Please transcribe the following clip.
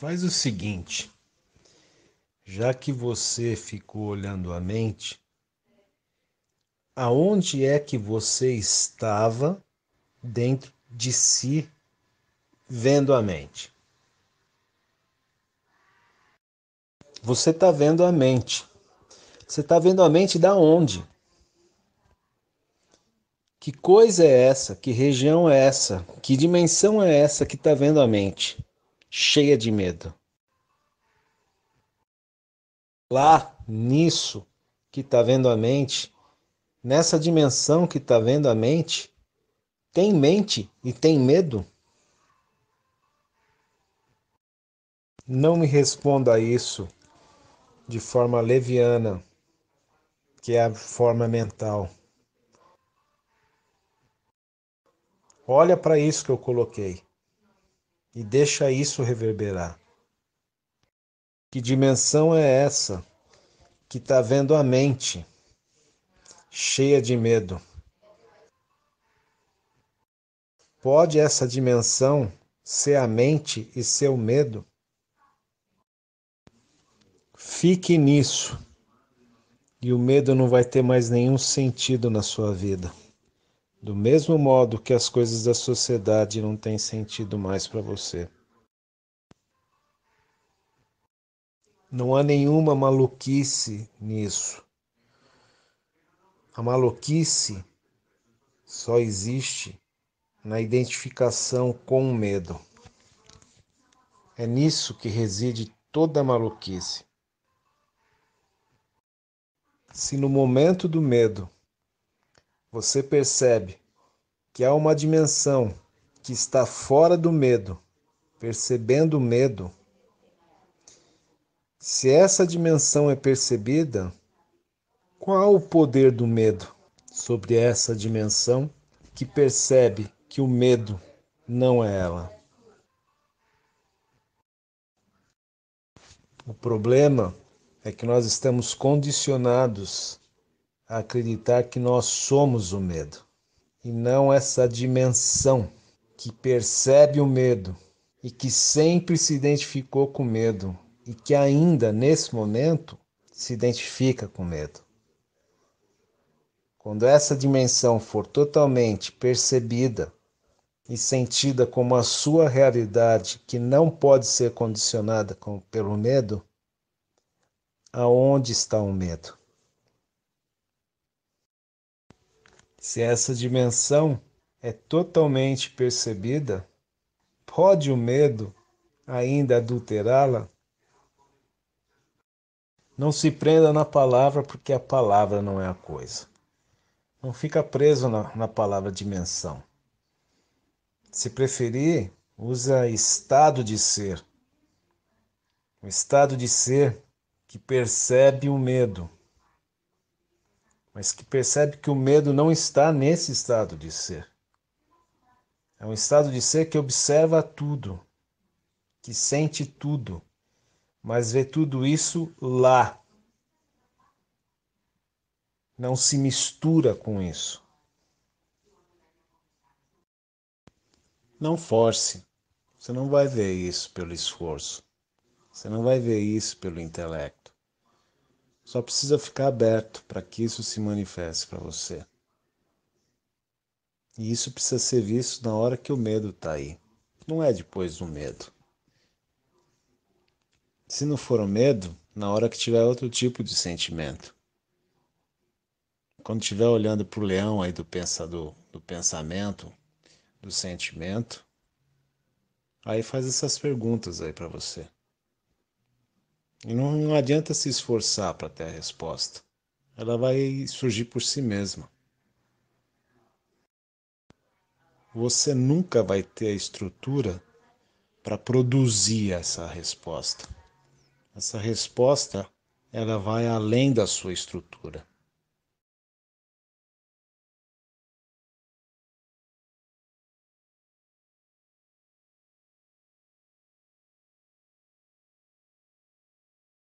Faz o seguinte, já que você ficou olhando a mente, aonde é que você estava dentro de si vendo a mente? Você está vendo a mente. Você está vendo a mente da onde? Que coisa é essa? Que região é essa? Que dimensão é essa que está vendo a mente? cheia de medo. Lá nisso que está vendo a mente, nessa dimensão que está vendo a mente, tem mente e tem medo? Não me responda a isso de forma leviana, que é a forma mental. Olha para isso que eu coloquei e deixa isso reverberar. Que dimensão é essa que está vendo a mente cheia de medo? Pode essa dimensão ser a mente e seu medo? Fique nisso e o medo não vai ter mais nenhum sentido na sua vida do mesmo modo que as coisas da sociedade não têm sentido mais para você. Não há nenhuma maluquice nisso. A maluquice só existe na identificação com o medo. É nisso que reside toda a maluquice. Se no momento do medo você percebe que há uma dimensão que está fora do medo, percebendo o medo. Se essa dimensão é percebida, qual o poder do medo sobre essa dimensão que percebe que o medo não é ela? O problema é que nós estamos condicionados a acreditar que nós somos o medo e não essa dimensão que percebe o medo e que sempre se identificou com medo e que ainda nesse momento se identifica com medo. Quando essa dimensão for totalmente percebida e sentida como a sua realidade, que não pode ser condicionada com, pelo medo, aonde está o medo? Se essa dimensão é totalmente percebida, pode o medo ainda adulterá-la? Não se prenda na palavra, porque a palavra não é a coisa. Não fica preso na, na palavra dimensão. Se preferir, usa estado de ser. O estado de ser que percebe o medo mas que percebe que o medo não está nesse estado de ser. É um estado de ser que observa tudo, que sente tudo, mas vê tudo isso lá. Não se mistura com isso. Não force. Você não vai ver isso pelo esforço. Você não vai ver isso pelo intelecto. Só precisa ficar aberto para que isso se manifeste para você. E isso precisa ser visto na hora que o medo está aí. Não é depois do medo. Se não for o medo, na hora que tiver outro tipo de sentimento. Quando estiver olhando para o leão aí do pensador, do pensamento, do sentimento, aí faz essas perguntas aí para você. Não, não adianta se esforçar para ter a resposta. Ela vai surgir por si mesma. Você nunca vai ter a estrutura para produzir essa resposta. Essa resposta ela vai além da sua estrutura.